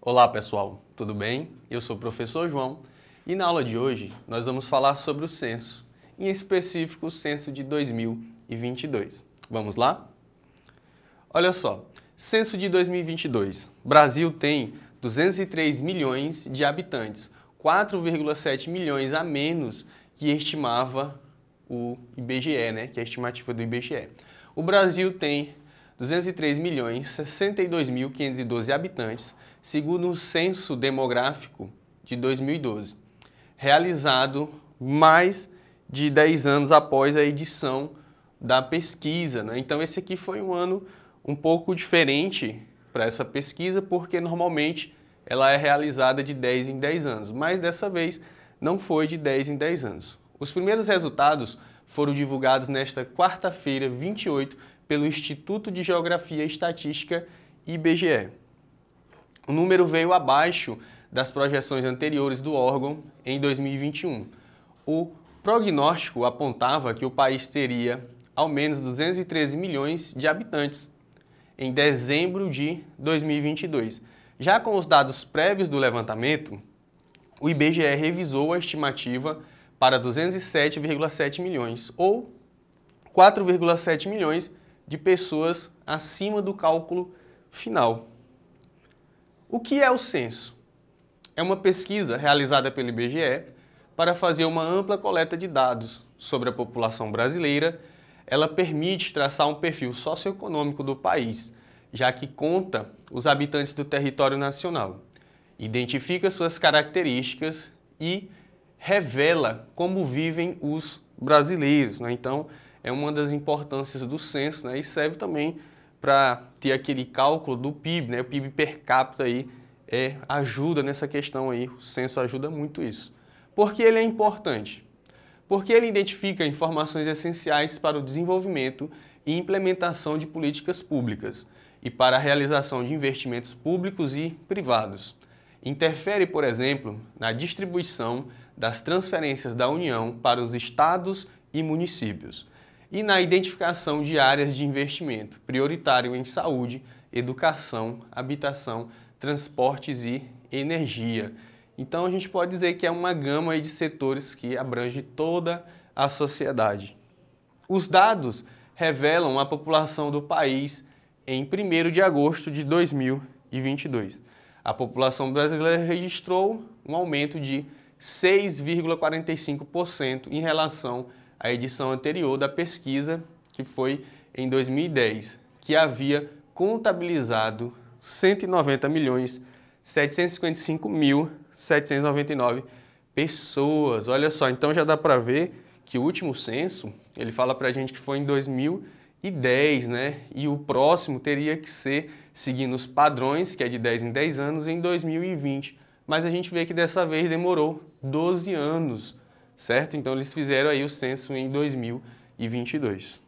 Olá pessoal, tudo bem? Eu sou o professor João e na aula de hoje nós vamos falar sobre o censo, em específico o censo de 2022. Vamos lá? Olha só, censo de 2022. Brasil tem 203 milhões de habitantes, 4,7 milhões a menos que estimava o IBGE, né, que é a estimativa do IBGE. O Brasil tem 203 milhões 62.512 habitantes, segundo o censo demográfico de 2012, realizado mais de 10 anos após a edição da pesquisa. Né? Então esse aqui foi um ano um pouco diferente para essa pesquisa, porque normalmente ela é realizada de 10 em 10 anos, mas dessa vez não foi de 10 em 10 anos. Os primeiros resultados foram divulgados nesta quarta-feira, 28, pelo Instituto de Geografia e Estatística, IBGE. O número veio abaixo das projeções anteriores do órgão em 2021. O prognóstico apontava que o país teria ao menos 213 milhões de habitantes em dezembro de 2022. Já com os dados prévios do levantamento, o IBGE revisou a estimativa para 207,7 milhões, ou 4,7 milhões de pessoas acima do cálculo final. O que é o censo? É uma pesquisa realizada pelo IBGE para fazer uma ampla coleta de dados sobre a população brasileira. Ela permite traçar um perfil socioeconômico do país, já que conta os habitantes do território nacional, identifica suas características e revela como vivem os brasileiros. Né? Então, é uma das importâncias do censo né? e serve também para ter aquele cálculo do PIB, né? o PIB per capita aí, é, ajuda nessa questão aí, o censo ajuda muito isso. Por que ele é importante? Porque ele identifica informações essenciais para o desenvolvimento e implementação de políticas públicas e para a realização de investimentos públicos e privados. Interfere, por exemplo, na distribuição das transferências da União para os estados e municípios, e na identificação de áreas de investimento prioritário em saúde, educação, habitação, transportes e energia. Então a gente pode dizer que é uma gama de setores que abrange toda a sociedade. Os dados revelam a população do país em 1 de agosto de 2022. A população brasileira registrou um aumento de 6,45% em relação à edição anterior da pesquisa, que foi em 2010, que havia contabilizado 190 milhões 755 pessoas. Olha só, então já dá para ver que o último censo, ele fala para a gente que foi em 2010, né? E o próximo teria que ser, seguindo os padrões, que é de 10 em 10 anos, em 2020 mas a gente vê que dessa vez demorou 12 anos, certo? Então eles fizeram aí o censo em 2022.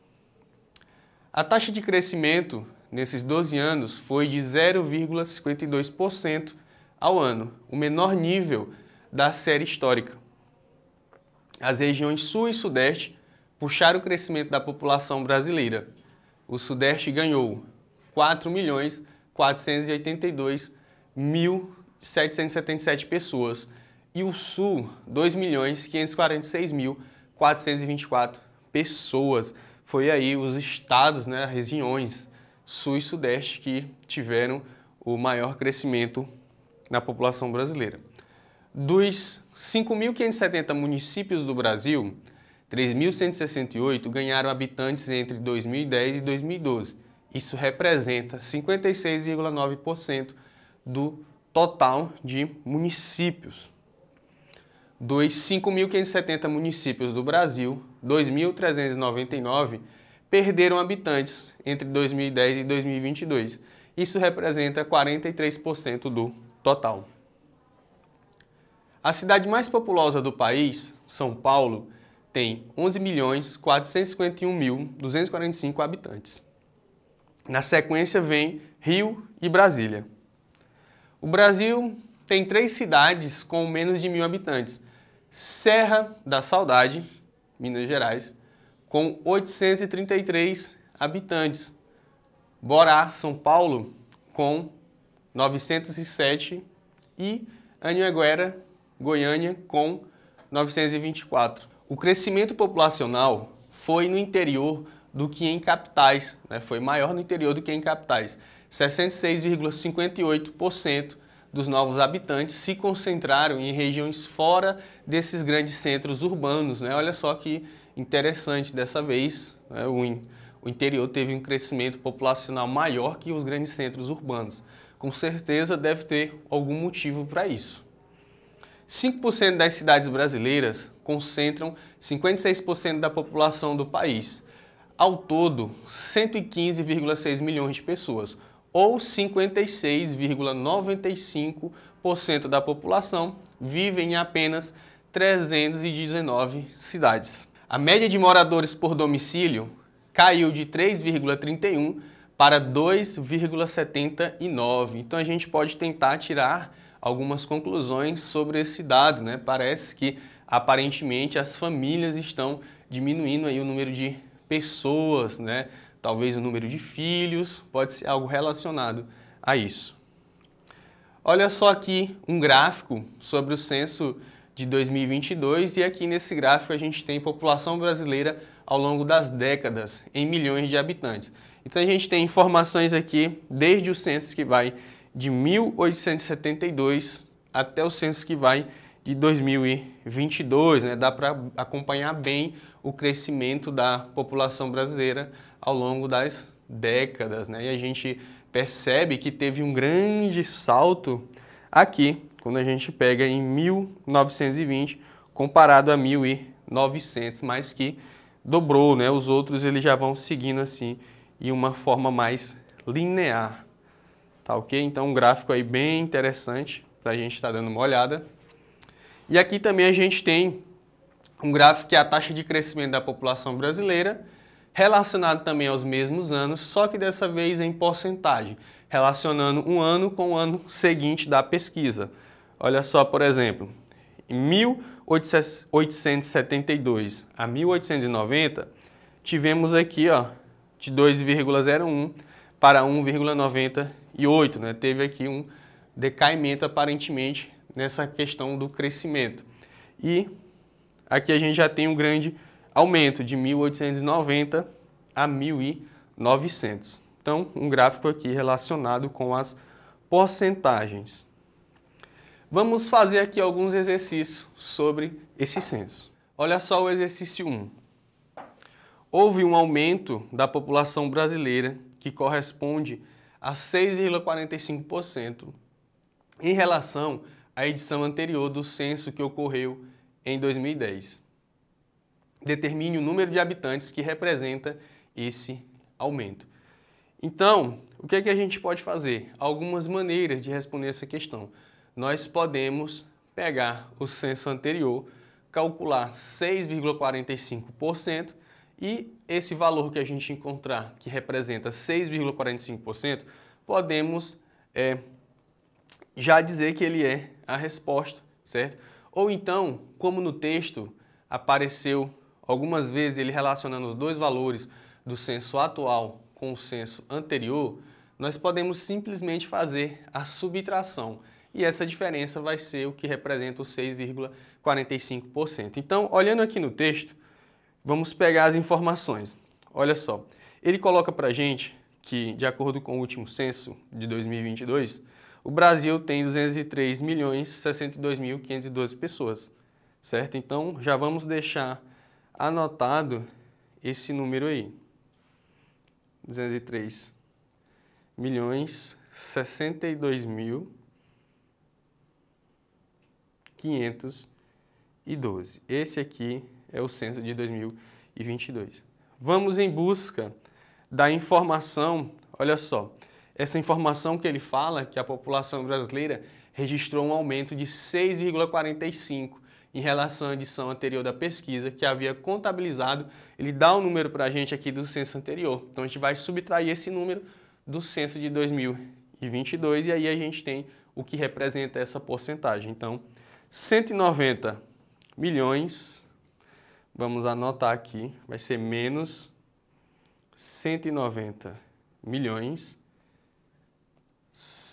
A taxa de crescimento nesses 12 anos foi de 0,52% ao ano, o menor nível da série histórica. As regiões Sul e Sudeste puxaram o crescimento da população brasileira. O Sudeste ganhou 4 milhões 482 mil 777 pessoas e o Sul 2.546.424 pessoas. Foi aí os estados, né, regiões Sul e Sudeste que tiveram o maior crescimento na população brasileira. Dos 5.570 municípios do Brasil, 3.168 ganharam habitantes entre 2010 e 2012. Isso representa 56,9% do total de municípios. Dos 5.570 municípios do Brasil, 2.399 perderam habitantes entre 2010 e 2022. Isso representa 43% do total. A cidade mais populosa do país, São Paulo, tem 11.451.245 habitantes. Na sequência vem Rio e Brasília. O Brasil tem três cidades com menos de mil habitantes. Serra da Saudade, Minas Gerais, com 833 habitantes. Borá, São Paulo, com 907 e Anhanguera, Goiânia, com 924. O crescimento populacional foi no interior do que em capitais, né? foi maior no interior do que em capitais. 66,58% dos novos habitantes se concentraram em regiões fora desses grandes centros urbanos. Né? Olha só que interessante dessa vez, né? o interior teve um crescimento populacional maior que os grandes centros urbanos. Com certeza deve ter algum motivo para isso. 5% das cidades brasileiras concentram 56% da população do país. Ao todo, 115,6 milhões de pessoas, ou 56,95% da população vive em apenas 319 cidades. A média de moradores por domicílio caiu de 3,31 para 2,79. Então a gente pode tentar tirar algumas conclusões sobre esse dado, né? Parece que aparentemente as famílias estão diminuindo aí o número de pessoas, né? talvez o número de filhos, pode ser algo relacionado a isso. Olha só aqui um gráfico sobre o censo de 2022 e aqui nesse gráfico a gente tem população brasileira ao longo das décadas em milhões de habitantes. Então a gente tem informações aqui desde o censo que vai de 1872 até o censo que vai de 2022, né? Dá para acompanhar bem o crescimento da população brasileira ao longo das décadas. Né? E a gente percebe que teve um grande salto aqui, quando a gente pega em 1920 comparado a 1900, mas que dobrou, né? Os outros eles já vão seguindo assim em uma forma mais linear, tá ok? Então um gráfico aí bem interessante para a gente estar tá dando uma olhada. E aqui também a gente tem um gráfico que é a taxa de crescimento da população brasileira, relacionado também aos mesmos anos, só que dessa vez em porcentagem, relacionando um ano com o ano seguinte da pesquisa. Olha só, por exemplo, em 1872 a 1890, tivemos aqui ó, de 2,01 para 1,98, né? teve aqui um decaimento aparentemente nessa questão do crescimento. E aqui a gente já tem um grande aumento de 1890 a 1900. Então, um gráfico aqui relacionado com as porcentagens. Vamos fazer aqui alguns exercícios sobre esse censo. Olha só o exercício 1. Houve um aumento da população brasileira que corresponde a 6,45% em relação à edição anterior do censo que ocorreu em 2010. Determine o número de habitantes que representa esse aumento. Então, o que, é que a gente pode fazer? Algumas maneiras de responder essa questão. Nós podemos pegar o censo anterior, calcular 6,45% e esse valor que a gente encontrar, que representa 6,45%, podemos é, já dizer que ele é a resposta, certo? Ou então, como no texto apareceu algumas vezes ele relacionando os dois valores do senso atual com o senso anterior, nós podemos simplesmente fazer a subtração. E essa diferença vai ser o que representa os 6,45%. Então, olhando aqui no texto, vamos pegar as informações. Olha só, ele coloca para gente que, de acordo com o último censo de 2022, o Brasil tem 203 milhões 62.512 pessoas, certo? Então, já vamos deixar anotado esse número aí. 203 milhões 62 mil 512. Esse aqui é o censo de 2022. Vamos em busca da informação, olha só, essa informação que ele fala, que a população brasileira registrou um aumento de 6,45 em relação à edição anterior da pesquisa, que havia contabilizado, ele dá o um número para a gente aqui do censo anterior. Então a gente vai subtrair esse número do censo de 2022 e aí a gente tem o que representa essa porcentagem. Então, 190 milhões, vamos anotar aqui, vai ser menos 190 milhões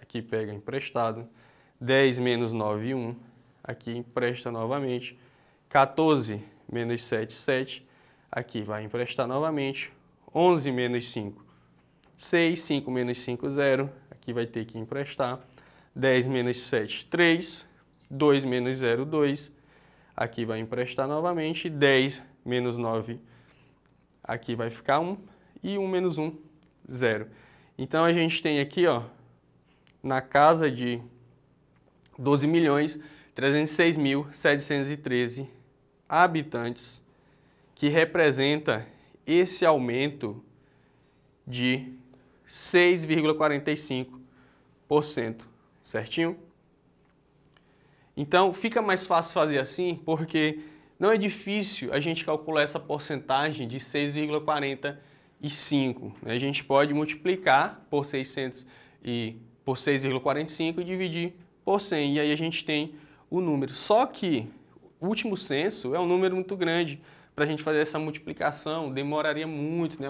aqui pega emprestado. 10 menos 9, 1, aqui empresta novamente. 14 menos 7, 7, aqui vai emprestar novamente. 11 menos 5, 6, 5 menos 5, 0, aqui vai ter que emprestar. 10 menos 7, 3, 2 menos 0, 2, aqui vai emprestar novamente. 10 menos 9, aqui vai ficar 1, e 1 menos 1, 0. Então a gente tem aqui, ó, na casa de 12 milhões 306 mil habitantes, que representa esse aumento de 6,45%, certinho? Então, fica mais fácil fazer assim, porque não é difícil a gente calcular essa porcentagem de 6,45. Né? A gente pode multiplicar por 600 e por 6,45 e dividir por 100. E aí a gente tem o número. Só que o último censo é um número muito grande. Para a gente fazer essa multiplicação, demoraria muito, né?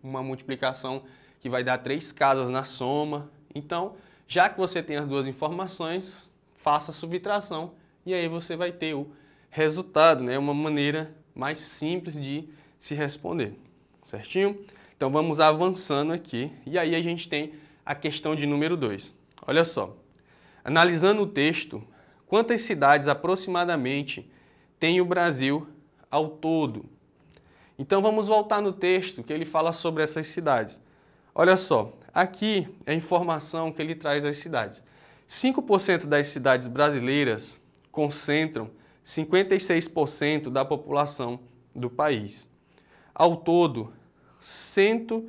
uma multiplicação que vai dar três casas na soma. Então, já que você tem as duas informações, faça a subtração e aí você vai ter o resultado, né? uma maneira mais simples de se responder, certinho? Então, vamos avançando aqui. E aí a gente tem a questão de número 2. Olha só. Analisando o texto, quantas cidades aproximadamente tem o Brasil ao todo? Então vamos voltar no texto que ele fala sobre essas cidades. Olha só, aqui é a informação que ele traz das cidades. 5% das cidades brasileiras concentram 56% da população do país. Ao todo, cento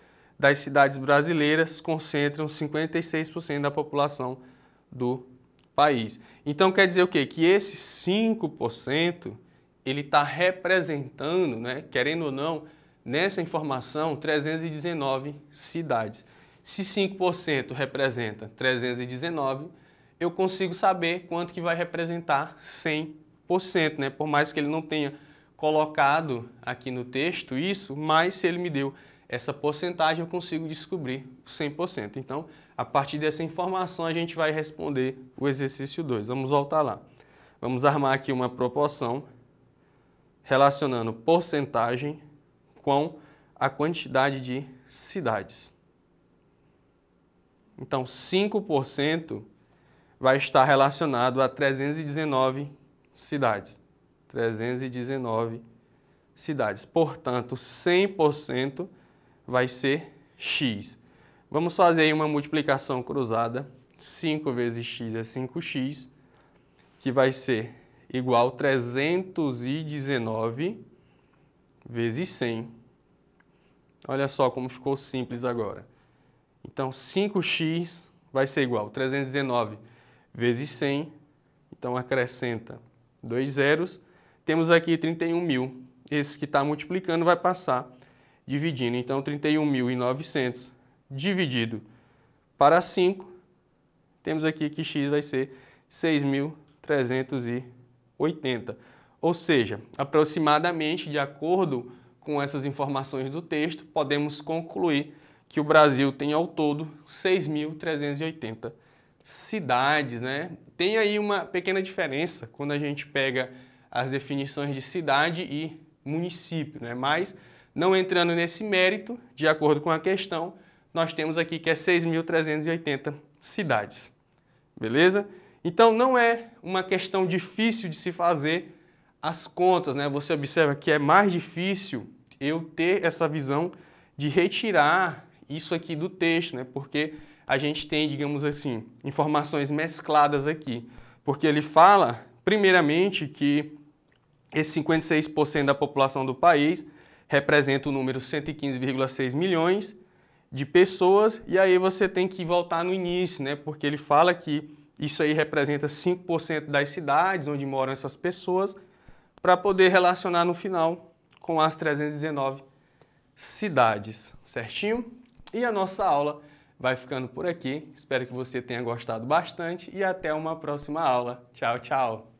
das cidades brasileiras concentram 56% da população do país. Então quer dizer o quê? Que esse 5% ele está representando, né, querendo ou não, nessa informação, 319 cidades. Se 5% representa 319, eu consigo saber quanto que vai representar 100%, né? Por mais que ele não tenha colocado aqui no texto isso, mas se ele me deu essa porcentagem eu consigo descobrir 100%. Então, a partir dessa informação, a gente vai responder o exercício 2. Vamos voltar lá. Vamos armar aqui uma proporção relacionando porcentagem com a quantidade de cidades. Então, 5% vai estar relacionado a 319 cidades. 319 cidades. Portanto, 100% vai ser x. Vamos fazer aí uma multiplicação cruzada. 5 vezes x é 5x, que vai ser igual a 319 vezes 100. Olha só como ficou simples agora. Então, 5x vai ser igual a 319 vezes 100. Então, acrescenta dois zeros. Temos aqui 31 mil. Esse que está multiplicando vai passar dividindo. Então, 31.900 dividido para 5, temos aqui que x vai ser 6.380. Ou seja, aproximadamente, de acordo com essas informações do texto, podemos concluir que o Brasil tem ao todo 6.380 cidades, né? Tem aí uma pequena diferença quando a gente pega as definições de cidade e município, né? Mas não entrando nesse mérito, de acordo com a questão, nós temos aqui que é 6.380 cidades. Beleza? Então não é uma questão difícil de se fazer as contas, né? Você observa que é mais difícil eu ter essa visão de retirar isso aqui do texto, né? Porque a gente tem, digamos assim, informações mescladas aqui. Porque ele fala, primeiramente, que esse 56% da população do país representa o número 115,6 milhões de pessoas, e aí você tem que voltar no início, né? Porque ele fala que isso aí representa 5% das cidades onde moram essas pessoas, para poder relacionar no final com as 319 cidades, certinho? E a nossa aula vai ficando por aqui. Espero que você tenha gostado bastante e até uma próxima aula. Tchau, tchau!